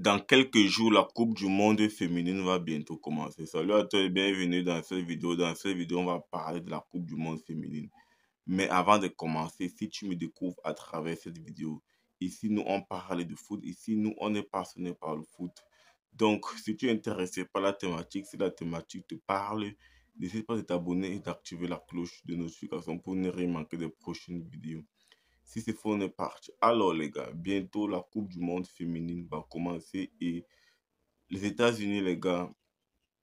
Dans quelques jours, la Coupe du Monde féminine va bientôt commencer. Salut à toi et bienvenue dans cette vidéo. Dans cette vidéo, on va parler de la Coupe du Monde féminine. Mais avant de commencer, si tu me découvres à travers cette vidéo, ici nous on parle de foot, ici nous on est passionné par le foot. Donc, si tu es intéressé par la thématique, si la thématique te parle, n'hésite pas à t'abonner et d'activer la cloche de notification pour ne rien manquer des prochaines vidéos si c'est faux, ne parti. Alors, les gars, bientôt la Coupe du Monde féminine va commencer et les États-Unis, les gars,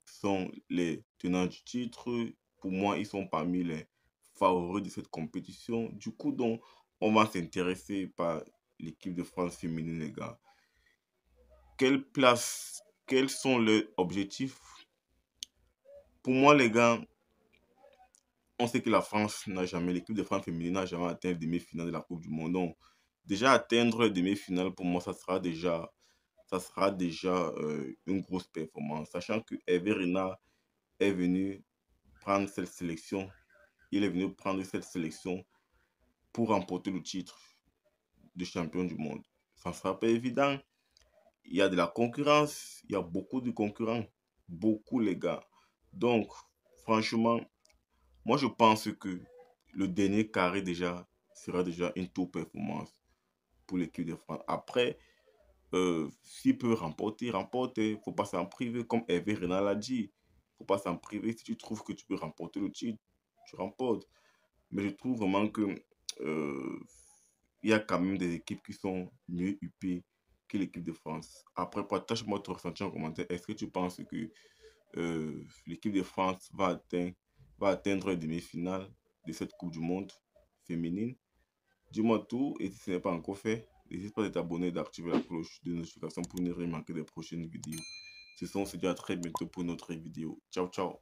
sont les tenants du titre. Pour moi, ils sont parmi les favoris de cette compétition. Du coup, donc, on va s'intéresser par l'équipe de France féminine, les gars. Quelle place, quels sont les objectifs Pour moi, les gars, on sait que la France n'a jamais, l'équipe de France féminine n'a jamais atteint le demi-finale de la Coupe du Monde. Donc, déjà atteindre le demi-finale, pour moi, ça sera déjà, ça sera déjà euh, une grosse performance. Sachant que Everina est venue prendre cette sélection. Il est venu prendre cette sélection pour remporter le titre de champion du monde. Ça ne sera pas évident. Il y a de la concurrence. Il y a beaucoup de concurrents. Beaucoup, les gars. Donc, franchement, moi, je pense que le dernier carré déjà sera déjà une tour performance pour l'équipe de France. Après, euh, s'il peut remporter, remporter. faut pas s'en priver. Comme Hervé Renal l'a dit, faut pas s'en priver. Si tu trouves que tu peux remporter le titre, tu remportes. Mais je trouve vraiment que euh, il y a quand même des équipes qui sont mieux huppées que l'équipe de France. Après, partage-moi ton ressenti en commentaire. Est-ce que tu penses que euh, l'équipe de France va atteindre va atteindre les demi-finales de cette Coupe du Monde féminine. Dis-moi tout et si ce n'est pas encore fait, n'hésite pas à t'abonner et d'activer la cloche de notification pour ne rien manquer des prochaines vidéos. Ce sont se dit à très bientôt pour une autre vidéo. Ciao ciao